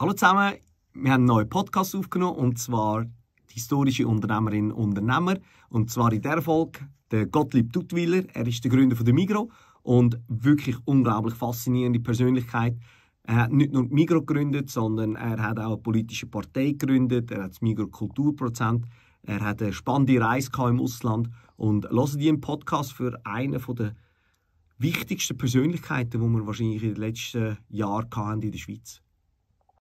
Hallo zusammen, wir haben einen neuen Podcast aufgenommen und zwar die historische und Unternehmer und zwar in der Folge der Gottlieb Duttwiller. Er ist der Gründer der Migro und wirklich unglaublich faszinierende Persönlichkeit. Er hat nicht nur die Migro gegründet, sondern er hat auch eine politische Partei gegründet. Er hat das Migro Kulturprozent. Er hat eine spannende Reise im Ausland und hören Sie im Podcast für einen der wichtigsten Persönlichkeiten, die wir wahrscheinlich in den letzten Jahren in der Schweiz. hatten.